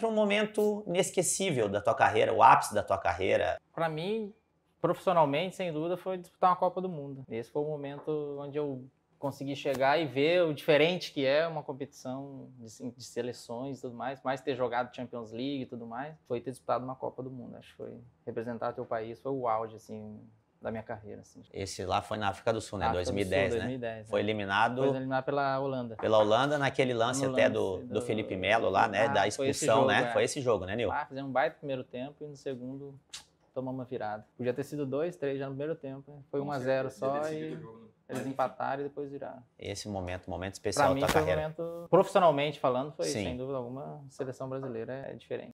para um momento inesquecível da tua carreira, o ápice da tua carreira? Para mim, profissionalmente, sem dúvida, foi disputar uma Copa do Mundo. Esse foi o momento onde eu consegui chegar e ver o diferente que é uma competição de, de seleções e tudo mais, mais ter jogado Champions League e tudo mais, foi ter disputado uma Copa do Mundo. Acho que foi representar teu país, foi o auge, assim, da minha carreira. Assim. Esse lá foi na África do Sul, né? África 2010, Sul, né? 2010, foi é. eliminado. Foi eliminado pela Holanda. Pela Holanda, naquele lance até do, do, do, Felipe Melo lá, né? Ah, da expulsão, né? É. Foi esse jogo, né, Nil? Ah, fizemos um baita primeiro tempo e no segundo tomamos uma virada. Podia ter sido 2, 3 já no primeiro tempo. Né? Foi 1 a 0 só e né? eles empataram e depois viraram. Esse momento, momento especial pra mim, da tua foi carreira. Um momento, profissionalmente falando, foi Sim. sem dúvida alguma, a seleção brasileira é diferente.